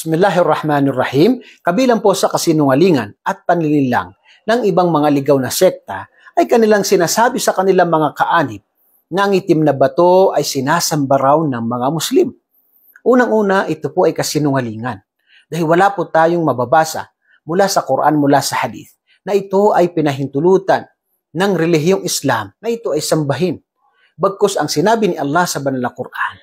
Bismillahirrahmanirrahim, kabilang po sa kasinungalingan at panlilinlang ng ibang mga ligaw na sekta ay kanilang sinasabi sa kanilang mga kaanib na ang itim na bato ay sinasamba raw ng mga Muslim. Unang-una, ito po ay kasinungalingan dahil wala po tayong mababasa mula sa Quran, mula sa Hadith na ito ay pinahintulutan ng relihiyong Islam na ito ay sambahin. Bagkus ang sinabi ni Allah sa banal na Quran,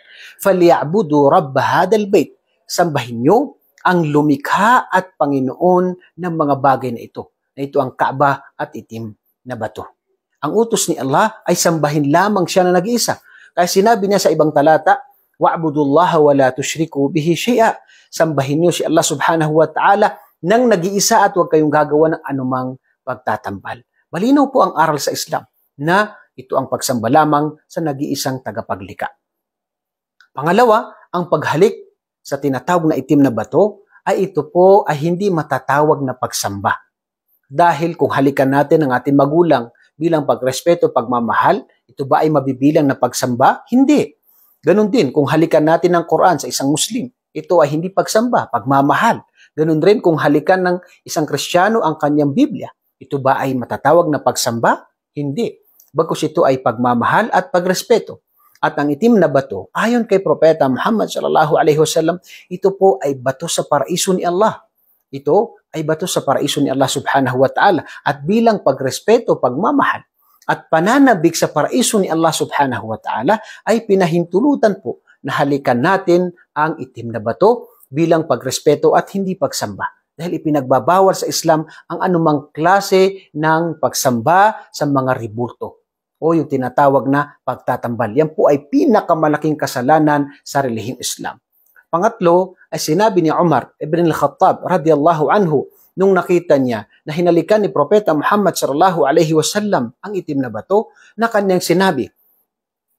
فَلْيَعْبُدُوا رَبَّ هَذَا الْبَيْتِ sambahin nyo ang lumikha at Panginoon ng mga bagay na ito, na ito ang kaaba at itim na bato. Ang utos ni Allah ay sambahin lamang siya na nag-iisa. Kaya sinabi niya sa ibang talata, wa'budullaha wa la tushriku bihi shay'a. Sambahin niyo si Allah subhanahu wa ta'ala nang nag-iisa at huwag kayong gagawa ng anumang pagtatambal. Malinaw po ang aral sa Islam na ito ang pagsamba lamang sa nag-iisang tagapaglikha. Pangalawa, ang paghalik sa tinatawag na itim na bato ay ito po ay hindi matatawag na pagsamba. Dahil kung halikan natin ang ating magulang bilang pagrespeto, pagmamahal, ito ba ay mabibilang na pagsamba? Hindi. Ganon din kung halikan natin ang Quran sa isang Muslim, ito ay hindi pagsamba, pagmamahal. Ganon rin kung halikan ng isang Kristiyano ang kanyang Biblia, ito ba ay matatawag na pagsamba? Hindi. Bagkus ito ay pagmamahal at pagrespeto at ang itim na bato, ayon kay Propeta Muhammad sallallahu alaihi wasallam, ito po ay bato sa paraiso ni Allah. Ito ay bato sa paraiso ni Allah subhanahu wa ta'ala at bilang pagrespeto, pagmamahal at pananabik sa paraiso ni Allah subhanahu wa ta'ala ay pinahintulutan po na halikan natin ang itim na bato bilang pagrespeto at hindi pagsamba dahil ipinagbabawal sa Islam ang anumang klase ng pagsamba sa mga ribulto o yung tinatawag na pagtatambal. Yan po ay pinakamalaking kasalanan sa relihiyong Islam. Pangatlo ay sinabi ni Umar ibn al-Khattab radiyallahu anhu nung nakita niya na hinalikan ni Propeta Muhammad sallallahu alaihi wasallam ang itim na bato na kanyang sinabi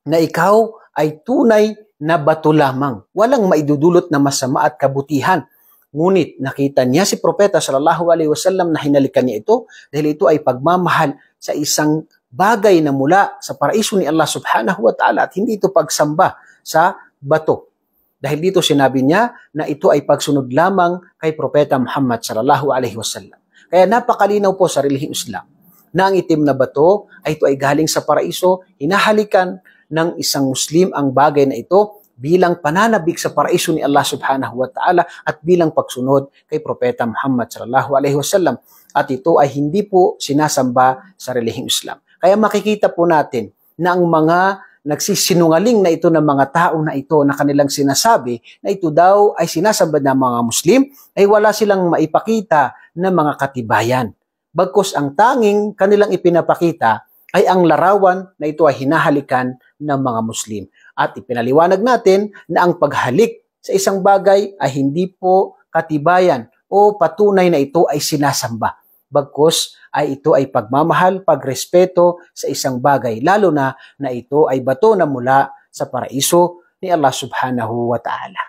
na ikaw ay tunay na bato lamang, walang maidudulot na masama at kabutihan. Ngunit nakita niya si Propeta sallallahu alaihi wasallam na hinalikan niya ito dahil ito ay pagmamahal sa isang bagay na mula sa paraiso ni Allah subhanahu wa ta'ala at hindi ito pagsamba sa bato. Dahil dito sinabi niya na ito ay pagsunod lamang kay Propeta Muhammad sallallahu alaihi wasallam. Kaya napakalinaw po sa relihiyong Islam na ang itim na bato ay ito ay galing sa paraiso, hinahalikan ng isang Muslim ang bagay na ito bilang pananabik sa paraiso ni Allah subhanahu wa ta'ala at bilang pagsunod kay Propeta Muhammad sallallahu alaihi wasallam at ito ay hindi po sinasamba sa relihiyong Islam. Kaya makikita po natin na ang mga nagsisinungaling na ito ng mga tao na ito na kanilang sinasabi na ito daw ay sinasabad ng mga Muslim ay wala silang maipakita na mga katibayan. Bagkos ang tanging kanilang ipinapakita ay ang larawan na ito ay hinahalikan ng mga Muslim. At ipinaliwanag natin na ang paghalik sa isang bagay ay hindi po katibayan o patunay na ito ay sinasamba bagkus ay ito ay pagmamahal, pagrespeto sa isang bagay, lalo na na ito ay bato na mula sa paraiso ni Allah subhanahu wa ta'ala.